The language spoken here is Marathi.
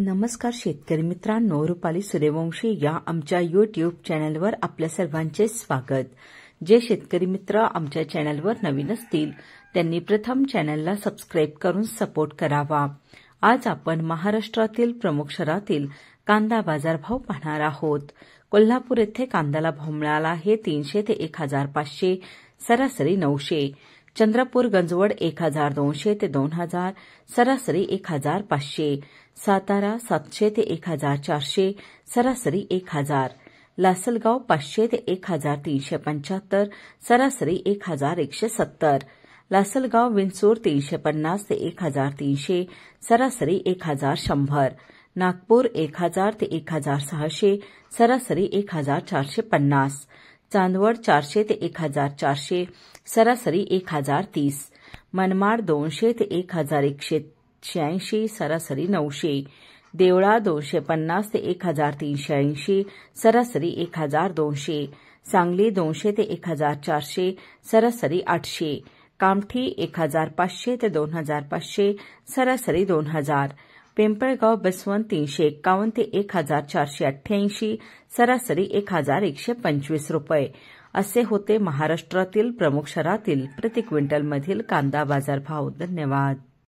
नमस्कार शेतकरी मित्रांनो रुपाली सूर्यवंशी या आमच्या युट्यूब चॅनलवर आपल्या सर्वांचे स्वागत जे शेतकरी मित्र आमच्या चॅनलवर नवीन असतील त्यांनी प्रथम चॅनलला सबस्क्राईब करून सपोर्ट करावा आज आपण महाराष्ट्रातील प्रमुख शहरातील कांदा बाजारभाव पाहणार आहोत कोल्हापूर येथे कांद्याला भाव मिळाला आहे तीनशे ते एक हजार पाचशे सरासरी नऊशे चंद्रपूर गंजवड एक हजार दोनशे ते दोन हजार सरासरी एक हजार पाचशे सातारा सातशे ते एक हजार चारशे सरासरी एक हजार लासलगाव पाचशे ते एक हजार तीनशे पंच्याहत्तर सरासरी एक हजार एकशे सत्तर लासलगाव विंचूर तीनशे पन्नास ते एक हजार तीनशे सरासरी एक हजार शंभर नागपूर एक हजार ते एक हजार सहाशे सरासरी एक हजार चारशे पन्नास चांदवड चारशे ते एक हजार चारशे सरासरी एक हजार तीस मनमाड दोनशे ते एक हजार एकशे शहाऐंशी सरासरी नऊशे देवळा दोनशे पन्नास ते एक हजार तीनशे ऐंशी सरासरी एक हजार दोनशे सांगली दोनशे ते एक हजार चारशे सरासरी आठशे कामठी एक हजार पाचशे ते दोन हजार पाचशे सरासरी दोन हजार पिंपळगाव बसवंत तीनशे एक्कावन्न ते एक हजार चारशे अठ्ठ्याऐंशी सरासरी एक हजार एकशे पंचवीस रुपये असे होते महाराष्ट्रातील प्रमुख शहरातील प्रति क्विंटलमधील कांदा बाजारभाव धन्यवाद